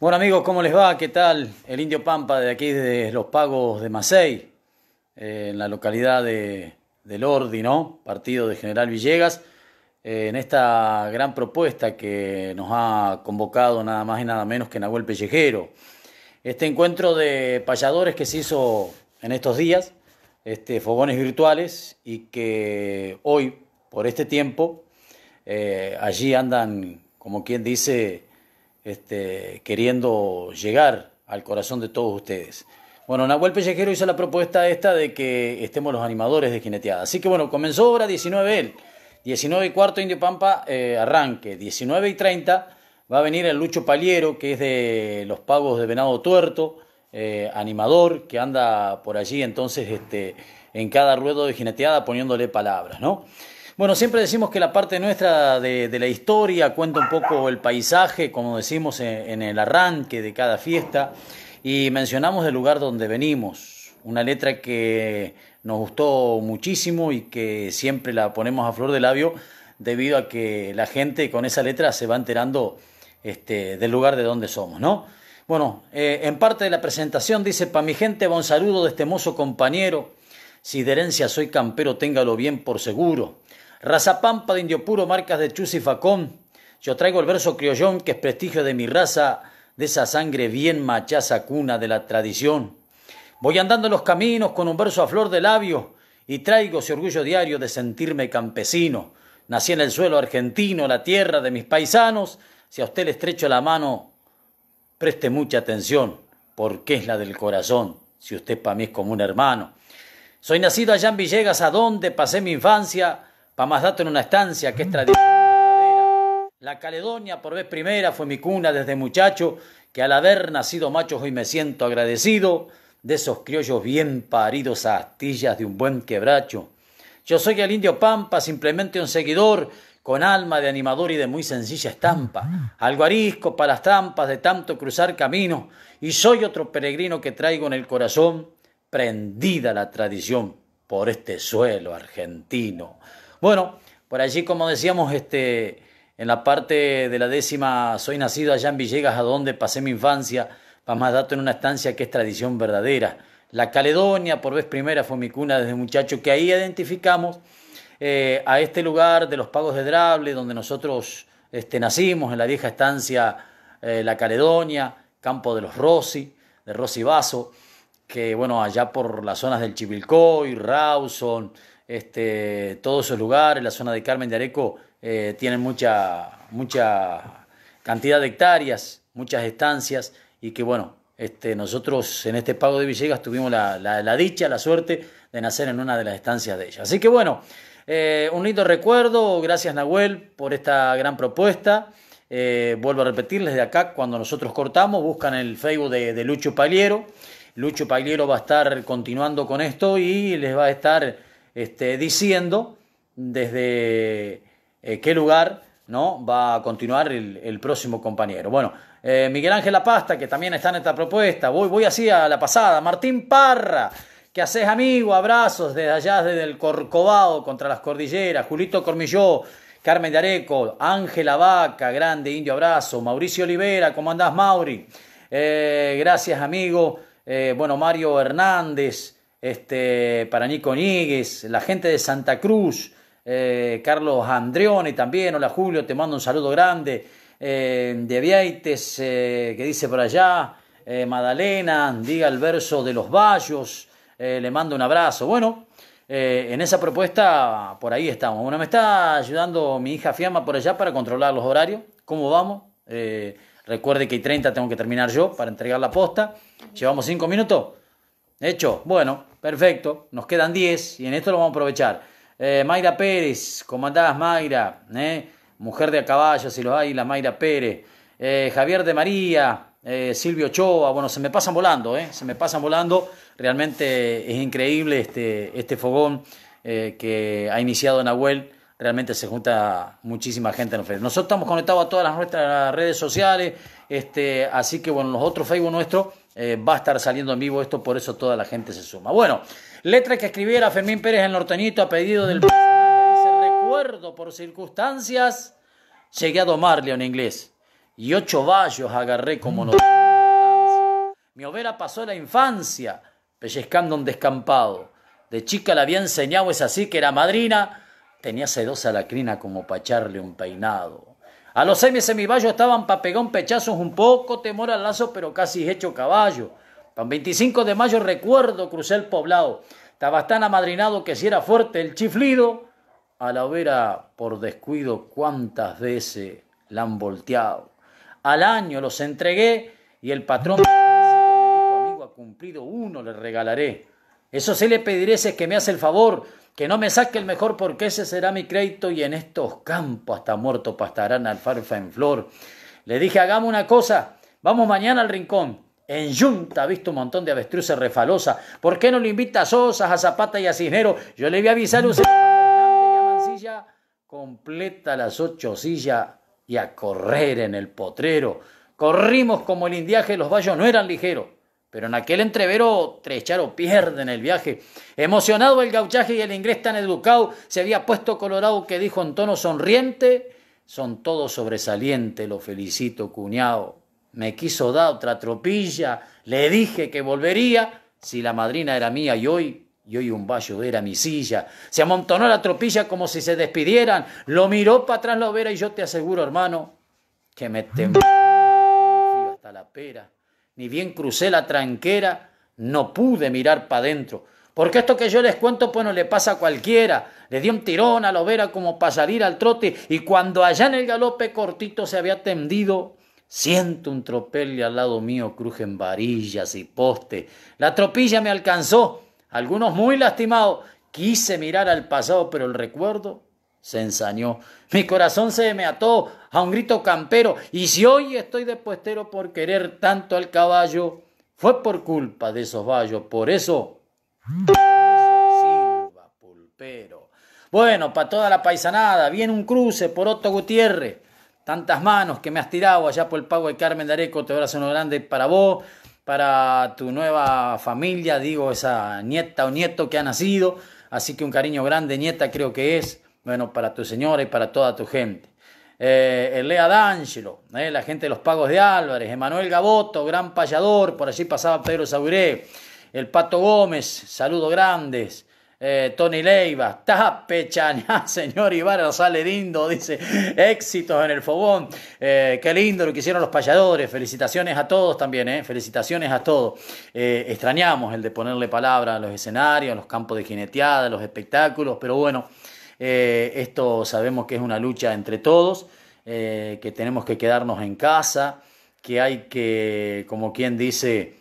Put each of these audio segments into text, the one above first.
Bueno amigos, ¿cómo les va? ¿Qué tal? El Indio Pampa de aquí, de Los Pagos de Macei, eh, en la localidad de, Lordi, ¿no? Partido de General Villegas, eh, en esta gran propuesta que nos ha convocado nada más y nada menos que Nahuel Pellejero. Este encuentro de payadores que se hizo en estos días, este, fogones virtuales, y que hoy, por este tiempo, eh, allí andan, como quien dice, este, queriendo llegar al corazón de todos ustedes. Bueno, Nahuel Pellejero hizo la propuesta esta de que estemos los animadores de jineteada. Así que bueno, comenzó obra 19 él. 19 y cuarto Indio Pampa eh, arranque. 19 y 30 va a venir el Lucho Paliero, que es de los pagos de Venado Tuerto, eh, animador, que anda por allí entonces este, en cada ruedo de jineteada poniéndole palabras, ¿no? Bueno, siempre decimos que la parte nuestra de, la historia cuenta un poco el paisaje, como decimos en, el arranque de cada fiesta, y mencionamos el lugar donde venimos, una letra que nos gustó muchísimo y que siempre la ponemos a flor de labio debido a que la gente con esa letra se va enterando este, del lugar de donde somos, ¿no? Bueno, eh, en parte de la presentación dice, pa' mi gente buen saludo de este mozo compañero, si de herencia soy campero, téngalo bien por seguro. Raza Pampa de Indio Puro, marcas de Chus y Facón. Yo traigo el verso criollón, que es prestigio de mi raza, de esa sangre bien machaza cuna de la tradición. Voy andando los caminos con un verso a flor de labio y traigo ese orgullo diario de sentirme campesino. Nací en el suelo argentino, la tierra de mis paisanos. Si a usted le estrecho la mano, preste mucha atención, porque es la del corazón, si usted para mí es como un hermano. Soy nacido allá en Villegas, a donde pasé mi infancia para dato en una estancia que es tradición verdadera. La Caledonia por vez primera fue mi cuna desde muchacho, que al haber nacido macho hoy me siento agradecido de esos criollos bien paridos a astillas de un buen quebracho. Yo soy el indio Pampa, simplemente un seguidor, con alma de animador y de muy sencilla estampa, algo arisco para las trampas de tanto cruzar camino, y soy otro peregrino que traigo en el corazón prendida la tradición por este suelo argentino. Bueno, por allí, como decíamos, este, en la parte de la décima, soy nacido allá en Villegas, a donde pasé mi infancia, para más dato en una estancia que es tradición verdadera. La Caledonia, por vez primera, fue mi cuna desde muchacho, que ahí identificamos eh, a este lugar de los Pagos de Drable, donde nosotros este, nacimos, en la vieja estancia eh, La Caledonia, campo de los Rossi, de Rossi Vaso, que bueno, allá por las zonas del Chivilcoy, Rawson, este, todos esos lugares, la zona de Carmen de Areco eh, tienen mucha, mucha cantidad de hectáreas, muchas estancias y que bueno, este, nosotros en este pago de Villegas tuvimos la, dicha, la suerte de nacer en una de las estancias de ella. Así que bueno, eh, un lindo recuerdo, gracias Nahuel por esta gran propuesta. Eh, vuelvo a repetirles de acá, cuando nosotros cortamos, buscan el Facebook de, de Lucho Pagliero. Lucho Pagliero va a estar continuando con esto y les va a estar diciendo desde eh, qué lugar ¿no? va a continuar el, próximo compañero. Bueno, eh, Miguel Ángel Pasta, que también está en esta propuesta, voy, voy así a la pasada, Martín Parra. ¿Qué haces, amigo? Abrazos desde allá, desde el Corcovado contra las cordilleras. Julito Cormilló, Carmen de Areco, Ángela Vaca, grande indio abrazo. Mauricio Olivera, ¿cómo andás, Mauri? Eh, gracias, amigo. bueno, Mario Hernández, este, para Nico Níguez, la gente de Santa Cruz, eh, Carlos Andrione también, hola Julio, te mando un saludo grande, eh, de Viaites, eh, que dice por allá, Madalena, diga el verso de los Vallos, le mando un abrazo. Bueno, en esa propuesta por ahí estamos. Bueno, me está ayudando mi hija Fiamma por allá para controlar los horarios, cómo vamos. recuerde que hay 30 tengo que terminar yo para entregar la posta. Llevamos 5 minutos. Hecho, bueno, perfecto. Nos quedan 10 y en esto lo vamos a aprovechar. Eh, Mayra Pérez, Comandadas Mayra? ¿eh? Mujer de a caballo, si los hay, la Mayra Pérez. Eh, Javier de María, eh, Silvio Ochoa, bueno, se me pasan volando, se me pasan volando. Realmente es increíble este, este fogón que ha iniciado Nahuel realmente se junta muchísima gente en el Nosotros estamos conectados a todas nuestras redes sociales, este, así que bueno, los otros Facebook nuestros eh, va a estar saliendo en vivo esto, por eso toda la gente se suma. Bueno, letra que escribiera Fermín Pérez en norteñito a pedido del personaje, dice, recuerdo por circunstancias, llegué a domarle en inglés y ocho vallos agarré como no. Mi overa pasó la infancia pellizcando un descampado. De chica la había enseñado, es así que era madrina, tenía sedosa la crina como pacharle un peinado. A los semis en mi estaban papegón, pechazos, un poco temor al lazo, pero casi hecho caballo. Con 25 de mayo recuerdo crucé el poblado. Estaba tan amadrinado que si era fuerte el chiflido, a la vera por descuido cuántas veces la han volteado. Al año los entregué y el patrón me dijo, amigo, ha cumplido uno, le regalaré. Eso sí le pediré si es que me hace el favor, que no me saque el mejor porque ese será mi crédito y en estos campos hasta muerto pastarán alfarfa en flor. Le dije, hagamos una cosa, vamos mañana al rincón. En Yunta ha visto un montón de avestruces refalosa. ¿Por qué no le invita a Sosas, a Zapata y a Cisnero? Yo le voy a avisar a Mancilla, completa las ocho sillas y a correr en el potrero. Corrimos como el indiaje, los vallos no eran ligeros. Pero en aquel entrevero, Trecharo pierden el viaje. Emocionado el gauchaje y el inglés tan educado, se había puesto colorado que dijo en tono sonriente, son todos sobresalientes, lo felicito, cuñado. Me quiso dar otra tropilla, le dije que volvería, si la madrina era mía y hoy, y hoy un vallo era mi silla. Se amontonó la tropilla como si se despidieran, lo miró para atrás la overa y yo te aseguro, hermano, que me temo hasta la pera ni bien crucé la tranquera, no pude mirar para adentro. Porque esto que yo les cuento, pues no le pasa a cualquiera. Le di un tirón a la vera como para salir al trote, y cuando allá en el galope cortito se había tendido, siento un tropel y al lado mío crujen varillas y postes. La tropilla me alcanzó, algunos muy lastimados. Quise mirar al pasado, pero el recuerdo se ensañó. Mi corazón se me ató a un grito campero y si hoy estoy de puestero por querer tanto al caballo, fue por culpa de esos vallos. Por eso, pulpero. Bueno, para toda la paisanada, viene un cruce por Otto Gutiérrez. Tantas manos que me has tirado allá por el pago de Carmen Dareco Te abrazo uno grande para vos, para tu nueva familia, digo, esa nieta o nieto que ha nacido. Así que un cariño grande, nieta creo que es bueno, para tu señora y para toda tu gente. Eh, el Lea D'Angelo, eh, la gente de los Pagos de Álvarez, Emanuel Gaboto, gran payador, por allí pasaba Pedro Sauré, el Pato Gómez, saludos grandes. Eh, Tony Leiva, tapechañá, señor Ibarra sale lindo, dice, éxitos en el fogón, qué lindo lo que hicieron los payadores, felicitaciones a todos también, eh, felicitaciones a todos. extrañamos el de ponerle palabra a los escenarios, a los campos de jineteada, a los espectáculos, pero bueno, eh, esto sabemos que es una lucha entre todos, eh, que tenemos que quedarnos en casa, que hay que, como quien dice,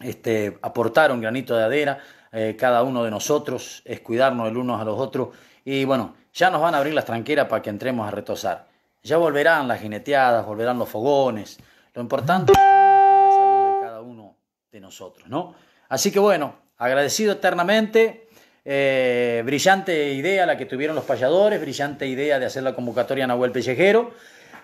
este, aportar un granito de adera eh, cada uno de nosotros, es cuidarnos el uno a los otros. Y bueno, ya nos van a abrir las tranqueras para que entremos a retosar. Ya volverán las jineteadas, volverán los fogones. Lo importante es la salud de cada uno de nosotros, ¿no? Así que bueno, agradecido eternamente eh, brillante idea la que tuvieron los payadores, brillante idea de hacer la convocatoria a Nahuel Pellejero.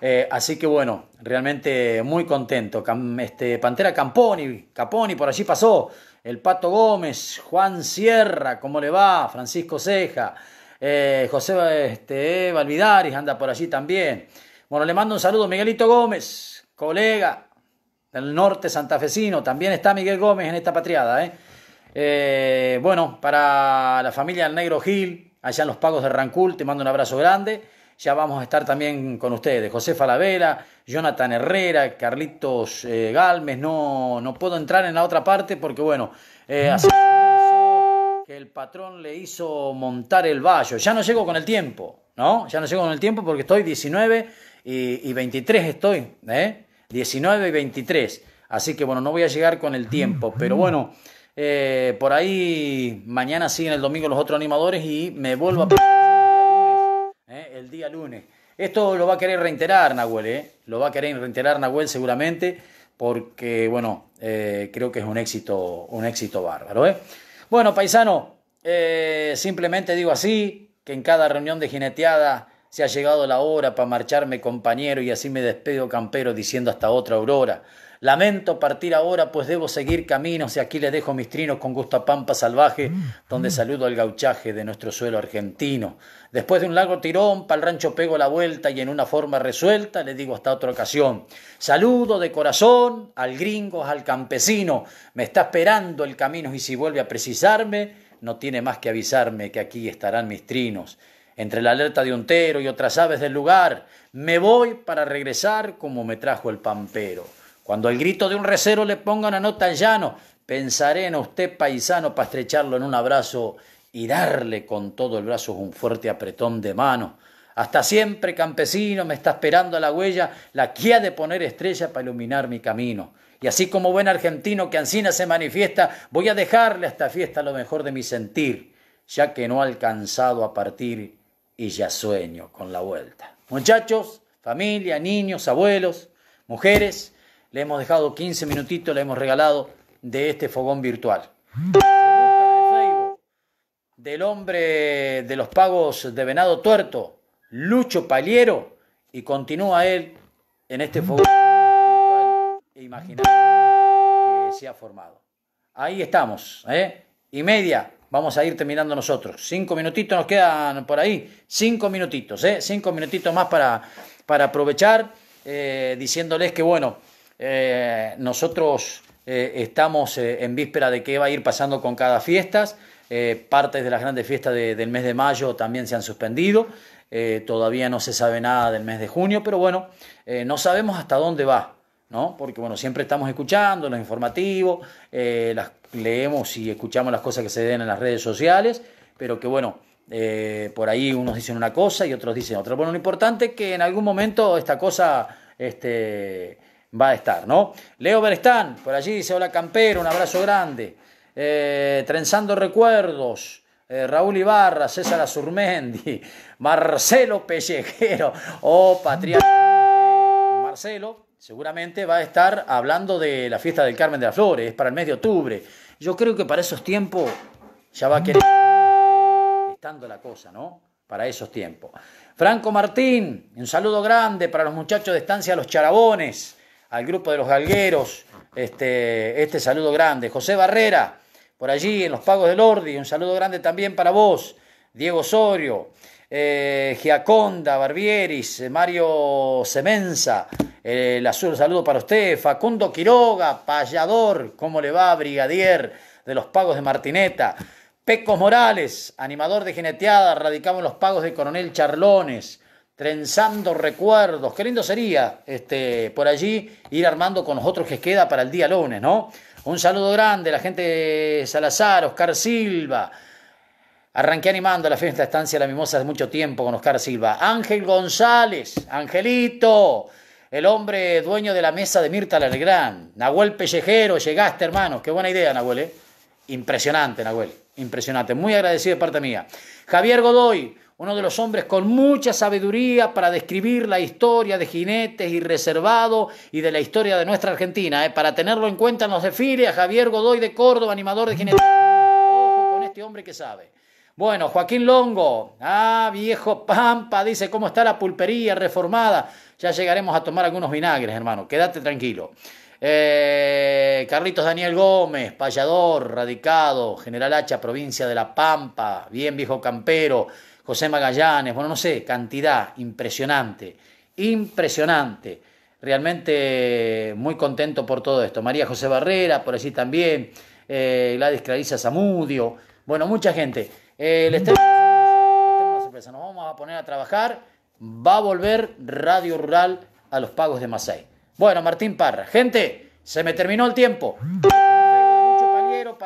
Eh, así que bueno, realmente muy contento. este, Pantera Camponi, Caponi, por allí pasó. El Pato Gómez, Juan Sierra, ¿cómo le va? Francisco Ceja, eh, José este, Valvidaris anda por allí también. Bueno, le mando un saludo a Miguelito Gómez, colega del norte santafesino. También está Miguel Gómez en esta patriada, ¿eh? Eh, bueno, para la familia del Negro Gil, allá en los Pagos de Rancul, te mando un abrazo grande. Ya vamos a estar también con ustedes. José Falavera, Jonathan Herrera, Carlitos eh, Galmes. No, no puedo entrar en la otra parte porque, bueno, eh, así que el patrón le hizo montar el vallo. Ya no llego con el tiempo, ¿no? Ya no llego con el tiempo porque estoy 19 y, y 23 estoy, ¿eh? 19 y 23. Así que, bueno, no voy a llegar con el tiempo, pero bueno. Eh, por ahí mañana siguen el domingo los otros animadores y me vuelvo a... ¿eh? el día lunes. Esto lo va a querer reiterar Nahuel, ¿eh? lo va a querer reiterar Nahuel seguramente porque, bueno, creo que es un éxito, un éxito bárbaro. Bueno, paisano, simplemente digo así, que en cada reunión de jineteada se ha llegado la hora para marcharme compañero y así me despedo campero diciendo hasta otra aurora. Lamento partir ahora, pues debo seguir caminos y aquí les dejo mis trinos con gusto a pampa salvaje, mm, donde mm. saludo al gauchaje de nuestro suelo argentino. Después de un largo tirón, pa'l rancho pego la vuelta y en una forma resuelta le digo hasta otra ocasión. Saludo de corazón al gringo, al campesino. Me está esperando el camino y si vuelve a precisarme, no tiene más que avisarme que aquí estarán mis trinos. Entre la alerta de untero y otras aves del lugar, me voy para regresar como me trajo el pampero. Cuando el grito de un recero le ponga una nota en llano, pensaré en usted, paisano, para estrecharlo en un abrazo y darle con todo el brazo un fuerte apretón de mano. Hasta siempre, campesino, me está esperando a la huella, la que ha de poner estrella para iluminar mi camino. Y así como buen argentino que ansina se manifiesta, voy a dejarle a esta fiesta lo mejor de mi sentir, ya que no ha alcanzado a partir y ya sueño con la vuelta. Muchachos, familia, niños, abuelos, mujeres, le hemos dejado 15 minutitos, le hemos regalado de este fogón virtual. del hombre de los pagos de venado tuerto, Lucho Paliero, y continúa él en este fogón virtual e que se ha formado. Ahí estamos, ¿eh? Y media, vamos a ir terminando nosotros. Cinco minutitos nos quedan por ahí. Cinco minutitos, ¿eh? Cinco minutitos más para, para aprovechar, eh, diciéndoles que, bueno, eh, nosotros eh, estamos eh, en víspera de qué va a ir pasando con cada fiestas. partes de las grandes fiestas del mes de mayo también se han suspendido. todavía no se sabe nada del mes de junio, pero bueno, no sabemos hasta dónde va. ¿no? Porque bueno, siempre estamos escuchando los informativos, las, leemos y escuchamos las cosas que se den en las redes sociales, pero que bueno, por ahí unos dicen una cosa y otros dicen otra. Bueno, lo importante es que en algún momento esta cosa este, va a estar, ¿no? Leo Berestán, por allí dice, hola campero, un abrazo grande. Eh, trenzando recuerdos. Eh, Raúl Ibarra, César Azurmendi, Marcelo Pellejero, oh Patriarca. Eh, Marcelo seguramente va a estar hablando de la fiesta del Carmen de las Flores, es para el mes de octubre. Yo creo que para esos tiempos ya va a querer estando la cosa, ¿no? Para esos tiempos. Franco Martín, un saludo grande para los muchachos de Estancia Los Charabones al grupo de los galgueros, este, este saludo grande. José Barrera, por allí en los pagos del Ordi, un saludo grande también para vos. Diego Osorio, eh, Giaconda, Barbieris, eh, Mario Semenza, eh, el azul saludo para usted, Facundo Quiroga, payador, ¿cómo le va, brigadier de los pagos de Martineta? Pecos Morales, animador de geneteada, radicamos los pagos de Coronel Charlones trenzando recuerdos. Qué lindo sería este, por allí ir armando con nosotros otros que queda para el día lunes, ¿no? Un saludo grande a la gente de Salazar, Oscar Silva. Arranqué animando la fiesta de Estancia la Mimosa hace mucho tiempo con Oscar Silva. Ángel González, Angelito, el hombre dueño de la mesa de Mirta Lalegrán. Nahuel Pellejero, llegaste, hermano. Qué buena idea, Nahuel, ¿eh? Impresionante, Nahuel. Impresionante. Muy agradecido de parte mía. Javier Godoy, uno de los hombres con mucha sabiduría para describir la historia de jinetes y reservado y de la historia de nuestra Argentina. ¿eh? Para tenerlo en cuenta Nos los a Javier Godoy de Córdoba, animador de jinetes. Ojo con este hombre que sabe. Bueno, Joaquín Longo, ah, viejo Pampa, dice cómo está la pulpería reformada. Ya llegaremos a tomar algunos vinagres, hermano, quédate tranquilo. Eh, Carlitos Daniel Gómez, payador, radicado, General Hacha, provincia de La Pampa, bien viejo campero. José Magallanes, bueno, no sé, cantidad impresionante, impresionante. Realmente eh, muy contento por todo esto. María José Barrera, por así también, eh, Gladys Clarisa Zamudio, bueno, mucha gente. Eh, les una sorpresa, nos vamos a poner a trabajar. Va a volver Radio Rural a los pagos de Masay. Bueno, Martín Parra, gente, se me terminó el tiempo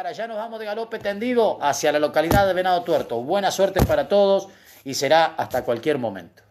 para allá nos vamos de galope tendido hacia la localidad de Venado Tuerto. Buena suerte para todos y será hasta cualquier momento.